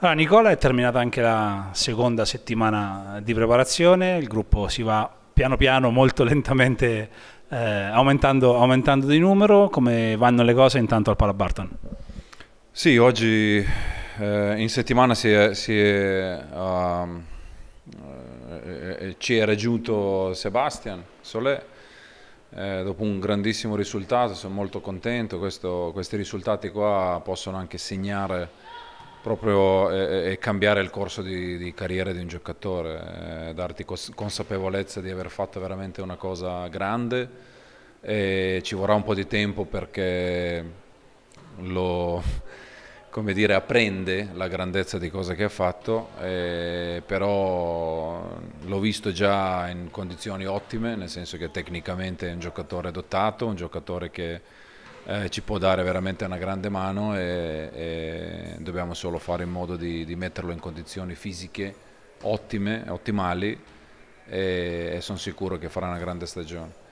Allora, Nicola è terminata anche la seconda settimana di preparazione, il gruppo si va piano piano, molto lentamente eh, aumentando, aumentando, di numero, come vanno le cose intanto al Palabarton? Sì, oggi eh, in settimana si è, si è um, eh, eh, ci è raggiunto Sebastian Solè, Eh, dopo un grandissimo risultato, sono molto contento, Questo, questi risultati qua possono anche segnare proprio è, eh, è eh, eh, cambiare il corso di, di, carriera di un giocatore, è darti cos- consapevolezza di aver fatto veramente una cosa grande e ci vorrà un po' di tempo perché lo come dire, apprende la grandezza di cose che ha fatto, eh, però l'ho visto già in condizioni ottime, nel senso che tecnicamente è un giocatore dotato, un giocatore che eh, ci può dare veramente una grande mano e, e dobbiamo solo fare in modo di, di metterlo in condizioni fisiche ottime, ottimali e, e sono sicuro che farà una grande stagione.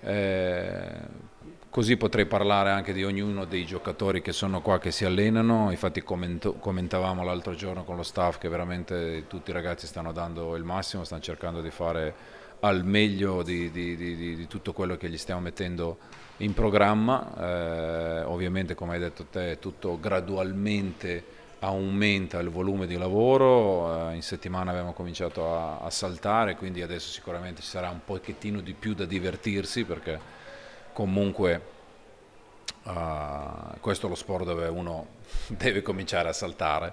Eh, così potrei parlare anche di ognuno dei giocatori che sono qua, che si allenano, infatti commento, commentavamo l'altro giorno con lo staff che veramente tutti i ragazzi stanno dando il massimo, stanno cercando di fare al meglio di, di, di, di tutto quello che gli stiamo mettendo in programma, eh, ovviamente come hai detto te è tutto gradualmente aumenta il volume di lavoro, eh, in settimana abbiamo cominciato a, a, saltare, quindi adesso sicuramente ci sarà un pochettino di più da divertirsi perché comunque uh, questo è lo sport dove uno deve cominciare a saltare,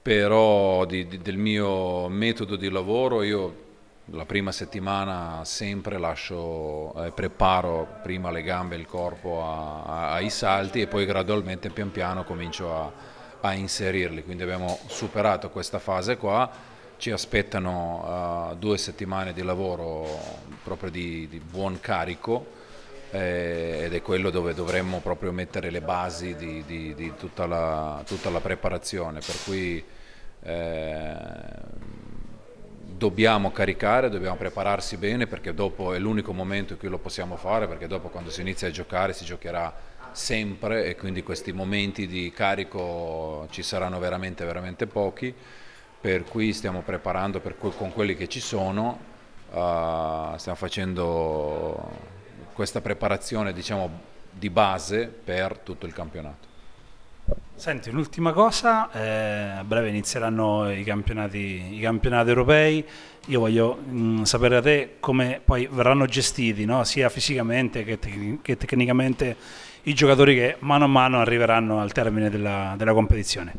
però di, di, del mio metodo di lavoro io la prima settimana sempre lascio, eh, preparo prima le gambe e il corpo a, a, ai salti e poi gradualmente pian piano comincio a a inserirli, quindi abbiamo superato questa fase qua, ci aspettano uh, due settimane di lavoro proprio di, di buon carico eh, ed è quello dove dovremmo proprio mettere le basi di, di, di tutta, la, tutta, la, preparazione, per cui eh, dobbiamo caricare, dobbiamo prepararsi bene perché dopo è l'unico momento in cui lo possiamo fare, perché dopo quando si inizia a giocare si giocherà sempre e quindi questi momenti di carico ci saranno veramente, veramente pochi, per cui stiamo preparando per cui, con quelli che ci sono, uh, stiamo facendo questa preparazione diciamo, di base per tutto il campionato. Senti, un'ultima cosa, eh, a breve inizieranno i campionati, i campionati europei, io voglio mh, mm, sapere da te come poi verranno gestiti, no? sia fisicamente che, tec che, tecnicamente, i giocatori che mano a mano arriveranno al termine della, della competizione.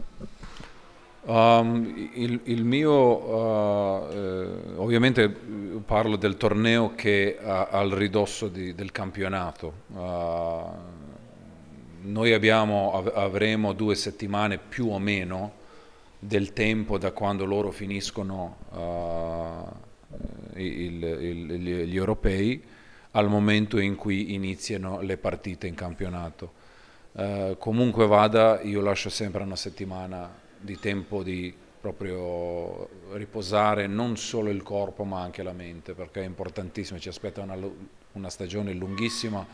Um, il, il, mio, uh, eh, ovviamente uh, parlo del torneo che ha, al ridosso di, del campionato. Uh, noi abbiamo, av avremo due settimane più o meno del tempo da quando loro finiscono uh, il, il, gli europei al momento in cui iniziano le partite in campionato. Uh, comunque vada, io lascio sempre una settimana di tempo di proprio riposare non solo il corpo ma anche la mente perché è importantissimo, ci aspetta una, una stagione lunghissima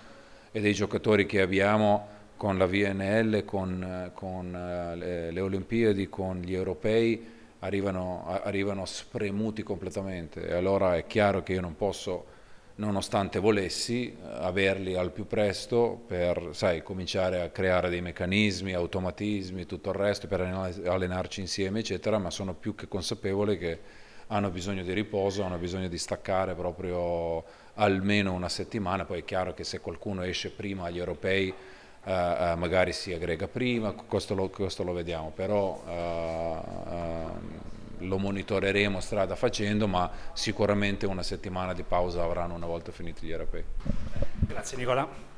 e dei giocatori che abbiamo con la VNL, con, con eh, le, le, Olimpiadi, con gli europei, arrivano, arrivano spremuti completamente. E allora è chiaro che io non posso, nonostante volessi, averli al più presto per sai, cominciare a creare dei meccanismi, automatismi, tutto il resto, per allenarci insieme, eccetera, ma sono più che consapevole che hanno bisogno di riposo, hanno bisogno di staccare proprio almeno una settimana, poi è chiaro che se qualcuno esce prima agli europei Uh, magari si aggrega prima, questo lo, questo lo vediamo, però uh, lo monitoreremo strada facendo, ma sicuramente una settimana di pausa avranno una volta finiti gli europei. Grazie Nicola.